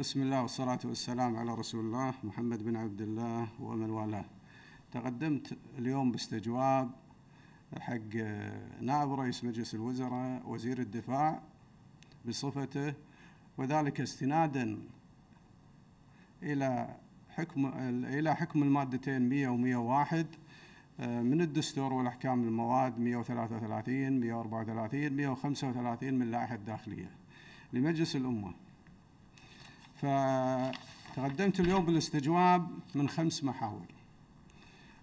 بسم الله والصلاة والسلام على رسول الله محمد بن عبد الله ومن والاه تقدمت اليوم باستجواب حق نائب رئيس مجلس الوزراء وزير الدفاع بصفته وذلك استنادا الى حكم الى حكم المادتين 100 و 101 من الدستور والاحكام المواد 133 134 135 من اللائحه الداخليه لمجلس الامه فتقدمت اليوم بالاستجواب من خمس محاور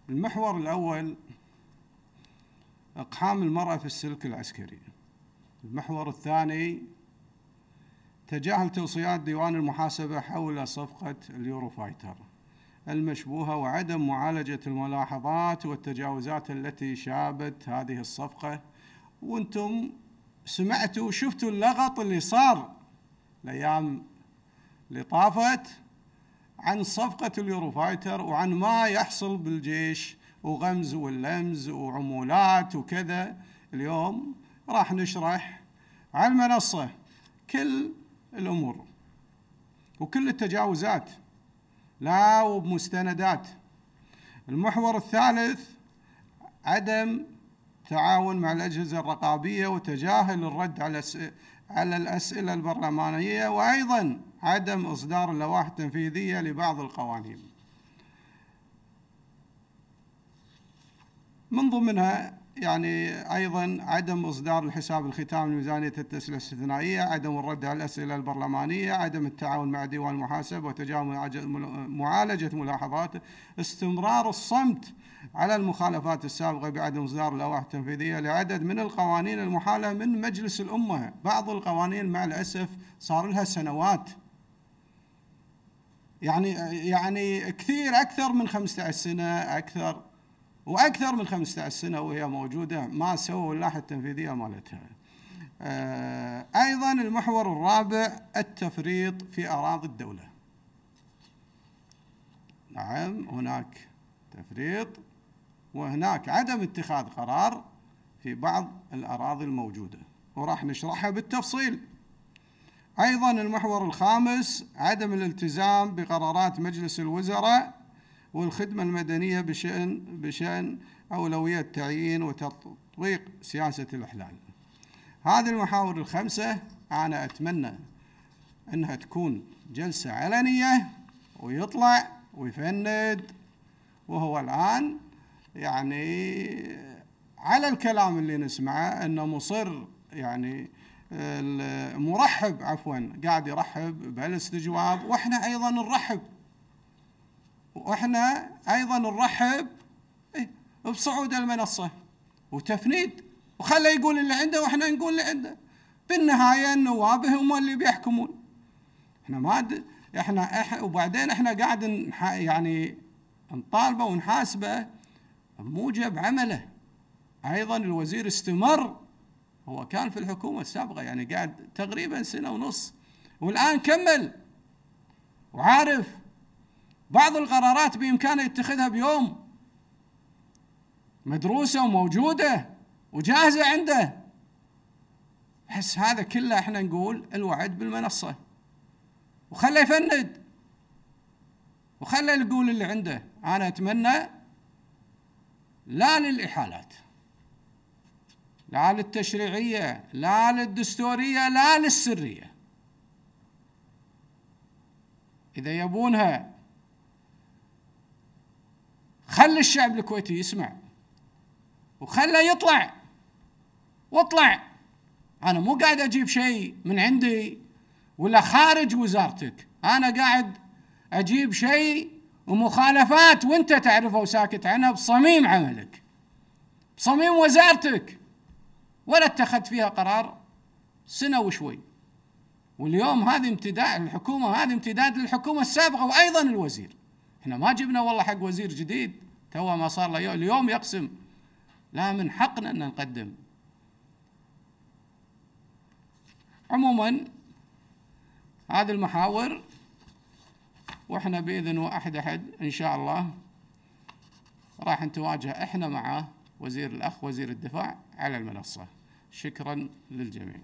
المحور الأول إقحام المرأة في السلك العسكري المحور الثاني تجاهل توصيات ديوان المحاسبة حول صفقة اليورو فايتر المشبوهة وعدم معالجة الملاحظات والتجاوزات التي شابت هذه الصفقة وانتم سمعتوا وشفتوا اللغط اللي صار الايام اللي طافت عن صفقة اليوروفايتر وعن ما يحصل بالجيش وغمز واللمز وعمولات وكذا اليوم راح نشرح على المنصة كل الأمور وكل التجاوزات لا وبمستندات المحور الثالث عدم تعاون مع الأجهزة الرقابية وتجاهل الرد على على الأسئلة البرلمانية وأيضا عدم إصدار اللوائح التنفيذية لبعض القوانين من ضمنها يعني أيضا عدم إصدار الحساب الختام لميزانية التسلية الاستثنائية عدم الرد على الأسئلة البرلمانية عدم التعاون مع ديوان المحاسب وتجاوز معالجة ملاحظات استمرار الصمت على المخالفات السابقة بعدم إصدار اللوائح التنفيذية لعدد من القوانين المحالة من مجلس الأمة بعض القوانين مع الأسف صار لها سنوات يعني يعني كثير اكثر من 15 سنه اكثر واكثر من 15 سنه وهي موجوده ما سووا اللائحه التنفيذيه مالتها. آه، ايضا المحور الرابع التفريط في اراضي الدوله. نعم هناك تفريط وهناك عدم اتخاذ قرار في بعض الاراضي الموجوده وراح نشرحها بالتفصيل. أيضا المحور الخامس عدم الالتزام بقرارات مجلس الوزراء والخدمة المدنية بشأن بشأن أولوية تعيين وتطبيق سياسة الإحلال. هذه المحاور الخمسة أنا أتمنى أنها تكون جلسة علنية ويطلع ويفند وهو الآن يعني على الكلام اللي نسمعه أنه مصر يعني مرحب عفوا قاعد يرحب بالاستجواب واحنا ايضا نرحب واحنا ايضا نرحب إيه، بصعود المنصه وتفنيد وخله يقول اللي عنده واحنا نقول اللي عنده بالنهايه النواب هم اللي بيحكمون احنا ما احنا إح وبعدين احنا قاعد يعني نطالبه ونحاسبه بموجب عمله ايضا الوزير استمر هو كان في الحكومة السابقة يعني قاعد تقريبا سنة ونص والآن كمل وعارف بعض القرارات بإمكانه يتخذها بيوم مدروسة وموجودة وجاهزة عنده حس هذا كله احنا نقول الوعد بالمنصة وخلي يفند وخلي يقول اللي عنده أنا أتمنى لا للإحالات لا للتشريعية لا للدستورية لا للسرية إذا يبونها خلي الشعب الكويتي يسمع وخله يطلع واطلع أنا مو قاعد أجيب شيء من عندي ولا خارج وزارتك أنا قاعد أجيب شيء ومخالفات وانت تعرفها وساكت عنها بصميم عملك بصميم وزارتك ولا اتخذت فيها قرار سنة وشوي واليوم هذه امتداد الحكومة هذه امتداد للحكومة السابقة وأيضا الوزير احنا ما جبنا والله حق وزير جديد توا ما صار له اليوم يقسم لا من حقنا أن نقدم عموما هذه المحاور واحنا باذن واحد احد ان شاء الله راح نتواجه احنا مع وزير الاخ وزير الدفاع على المنصه شكرا للجميع